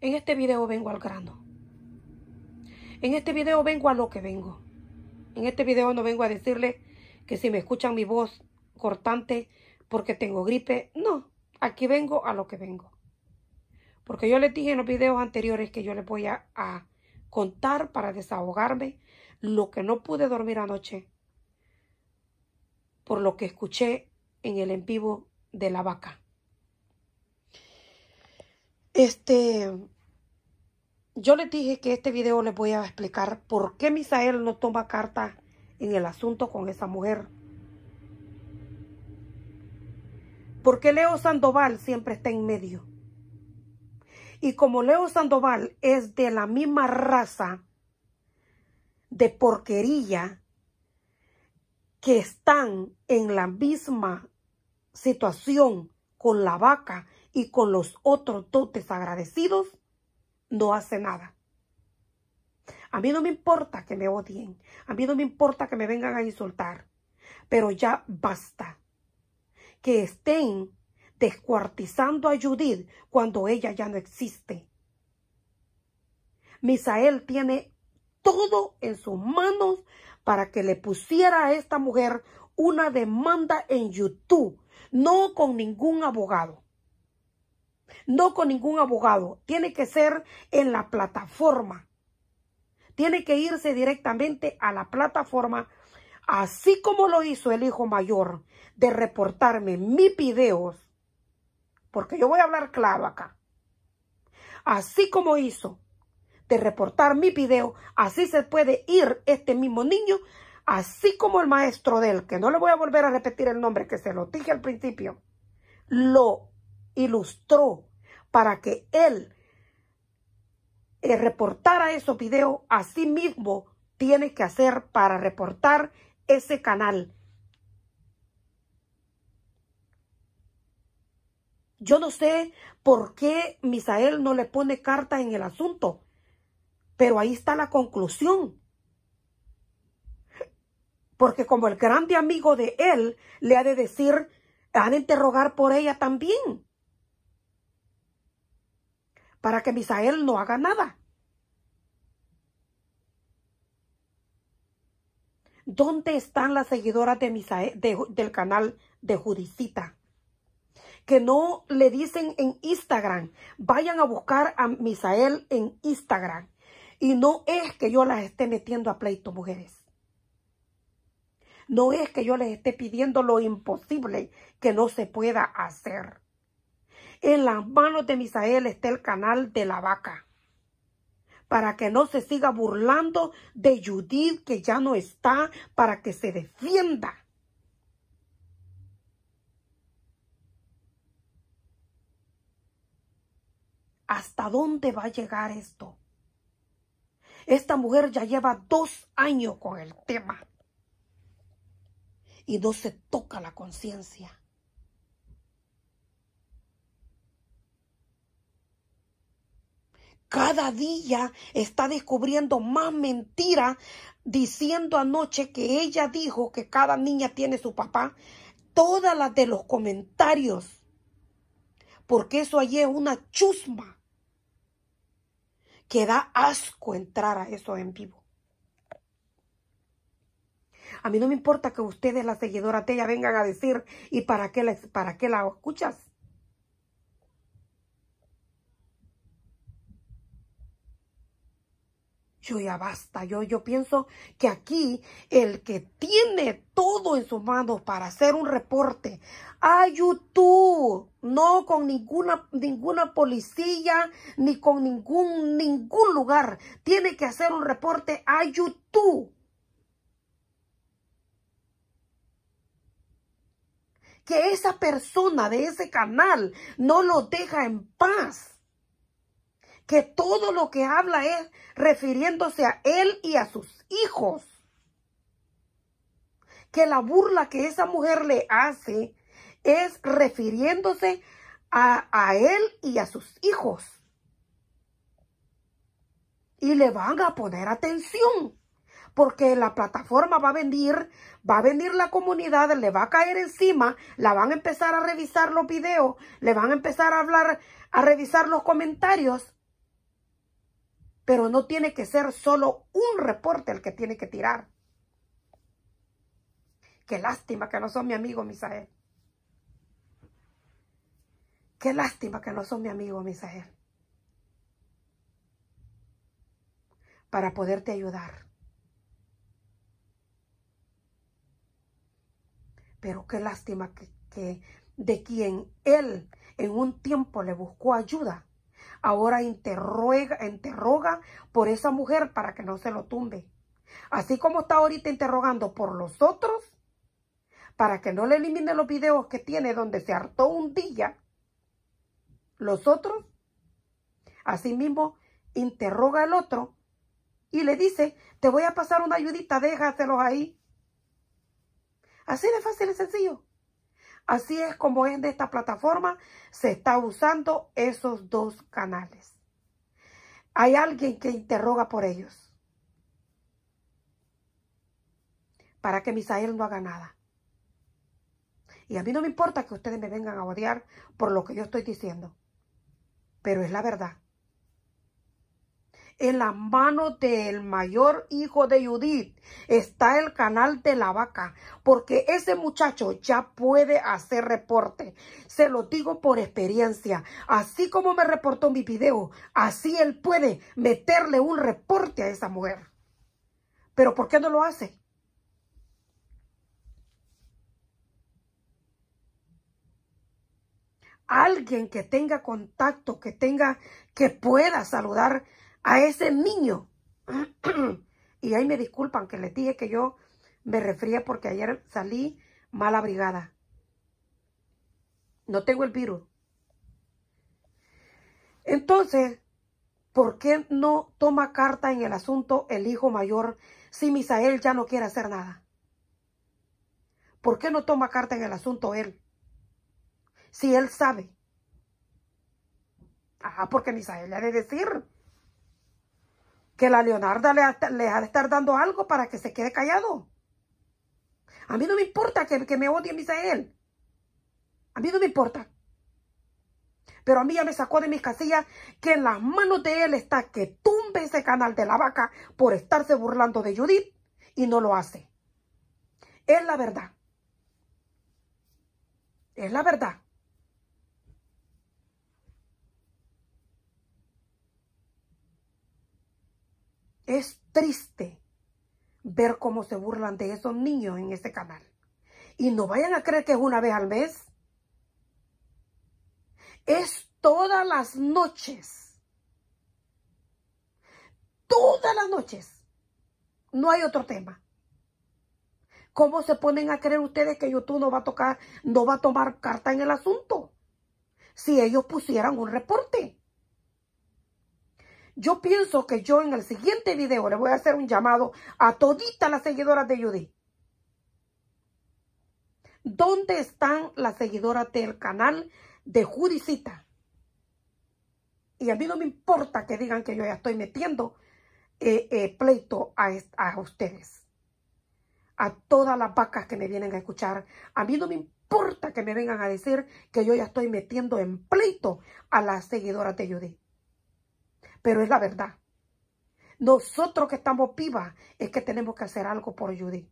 En este video vengo al grano. En este video vengo a lo que vengo. En este video no vengo a decirle que si me escuchan mi voz cortante porque tengo gripe. No, aquí vengo a lo que vengo. Porque yo les dije en los videos anteriores que yo les voy a, a contar para desahogarme lo que no pude dormir anoche por lo que escuché en el en vivo de la vaca. Este, yo les dije que este video les voy a explicar por qué Misael no toma carta en el asunto con esa mujer. ¿Por qué Leo Sandoval siempre está en medio? Y como Leo Sandoval es de la misma raza de porquería que están en la misma situación con la vaca y con los otros dos desagradecidos no hace nada. A mí no me importa que me odien, a mí no me importa que me vengan a insultar, pero ya basta que estén descuartizando a Judith cuando ella ya no existe. Misael tiene todo en sus manos para que le pusiera a esta mujer una demanda en YouTube, no con ningún abogado no con ningún abogado, tiene que ser en la plataforma. Tiene que irse directamente a la plataforma, así como lo hizo el hijo mayor, de reportarme mis videos, porque yo voy a hablar claro acá. Así como hizo de reportar mi video, así se puede ir este mismo niño, así como el maestro él. que no le voy a volver a repetir el nombre que se lo dije al principio, lo ilustró para que él eh, reportara esos videos, así mismo tiene que hacer para reportar ese canal. Yo no sé por qué Misael no le pone carta en el asunto, pero ahí está la conclusión. Porque como el grande amigo de él, le ha de decir, ha de interrogar por ella también para que Misael no haga nada. ¿Dónde están las seguidoras de Misael, del canal de Judicita? Que no le dicen en Instagram, vayan a buscar a Misael en Instagram. Y no es que yo las esté metiendo a pleito, mujeres. No es que yo les esté pidiendo lo imposible que no se pueda hacer. En las manos de Misael está el canal de la vaca. Para que no se siga burlando de Judith que ya no está, para que se defienda. ¿Hasta dónde va a llegar esto? Esta mujer ya lleva dos años con el tema y no se toca la conciencia. cada día está descubriendo más mentiras, diciendo anoche que ella dijo que cada niña tiene su papá. Todas las de los comentarios. Porque eso allí es una chusma. Que da asco entrar a eso en vivo. A mí no me importa que ustedes, la seguidora, de ella, vengan a decir, ¿y para qué para qué la escuchas? yo ya basta. Yo, yo pienso que aquí el que tiene todo en sus manos para hacer un reporte a YouTube, no con ninguna, ninguna policía ni con ningún, ningún lugar, tiene que hacer un reporte a YouTube. Que esa persona de ese canal no lo deja en paz que todo lo que habla es refiriéndose a él y a sus hijos. Que la burla que esa mujer le hace es refiriéndose a, él y a sus hijos. Y le van a poner atención porque la plataforma va a venir, va a venir la comunidad, le va a caer encima, la van a empezar a revisar los videos, le van a empezar a hablar, a revisar los comentarios pero no tiene que ser solo un reporte el que tiene que tirar. Qué lástima que no son mi amigo Misael. Qué lástima que no son mi amigo Misael. Para poderte ayudar. Pero qué lástima que, que de quien él en un tiempo le buscó ayuda, Ahora interroga, interroga por esa mujer para que no se lo tumbe. Así como está ahorita interrogando por los otros, para que no le elimine los videos que tiene donde se hartó un día, los otros, Así mismo interroga al otro y le dice, te voy a pasar una ayudita, déjaselos ahí. Así de fácil y sencillo. Así es como es de esta plataforma, se está usando esos dos canales. Hay alguien que interroga por ellos. Para que Misael no haga nada. Y a mí no me importa que ustedes me vengan a odiar por lo que yo estoy diciendo. Pero es la verdad en la mano del mayor hijo de Judith está el canal de la vaca, porque ese muchacho ya puede hacer reporte. Se lo digo por experiencia. Así como me reportó mi video, así él puede meterle un reporte a esa mujer. Pero ¿por qué no lo hace? Alguien que tenga contacto, que tenga, que pueda saludar a ese niño. y ahí me disculpan que les dije que yo me refría porque ayer salí mal abrigada. No tengo el virus. Entonces, ¿por qué no toma carta en el asunto el hijo mayor si Misael ya no quiere hacer nada? ¿Por qué no toma carta en el asunto él? Si él sabe. ah porque Misael le ha de decir que la Leonarda le, ha de estar dando algo para que se quede callado. A mí no me importa que, que me odie él. A mí no me importa. Pero a mí ya me sacó de mis casillas que en las manos de él está que tumbe ese canal de la vaca por estarse burlando de Judith y no lo hace. Es la verdad. Es la verdad. Es triste ver cómo se burlan de esos niños en ese canal. Y no vayan a creer que es una vez al mes. Es todas las noches. Todas las noches. No hay otro tema. ¿Cómo se ponen a creer ustedes que YouTube no va a tocar, no va a tomar carta en el asunto? Si ellos pusieran un reporte. Yo pienso que yo en el siguiente video le voy a hacer un llamado a toditas las seguidoras de Judy. ¿Dónde están las seguidoras del canal de Judicita? Y a mí no me importa que digan que yo ya estoy metiendo eh, eh, pleito a, a ustedes. A todas las vacas que me vienen a escuchar. A mí no me importa que me vengan a decir que yo ya estoy metiendo en pleito a las seguidoras de Judy pero es la verdad. Nosotros que estamos vivas es que tenemos que hacer algo por Judy.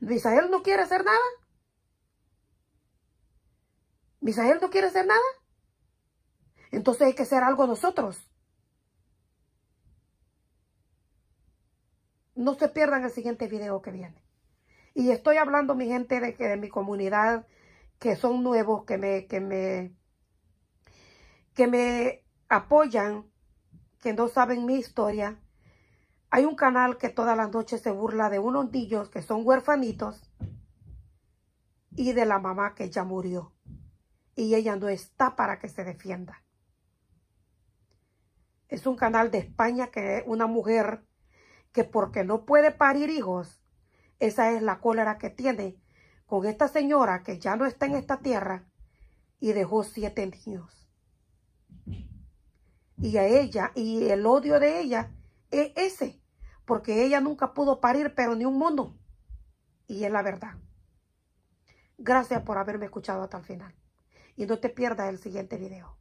¿Misael no quiere hacer nada? ¿Misael no quiere hacer nada? Entonces hay que hacer algo nosotros. No se pierdan el siguiente video que viene. Y estoy hablando, mi gente, de, de mi comunidad, que son nuevos, que me, que me, que me apoyan que no saben mi historia, hay un canal que todas las noches se burla de unos niños que son huerfanitos y de la mamá que ya murió. Y ella no está para que se defienda. Es un canal de España que una mujer que porque no puede parir hijos, esa es la cólera que tiene con esta señora que ya no está en esta tierra y dejó siete niños y a ella y el odio de ella es ese, porque ella nunca pudo parir pero ni un mono. Y es la verdad. Gracias por haberme escuchado hasta el final. Y no te pierdas el siguiente video.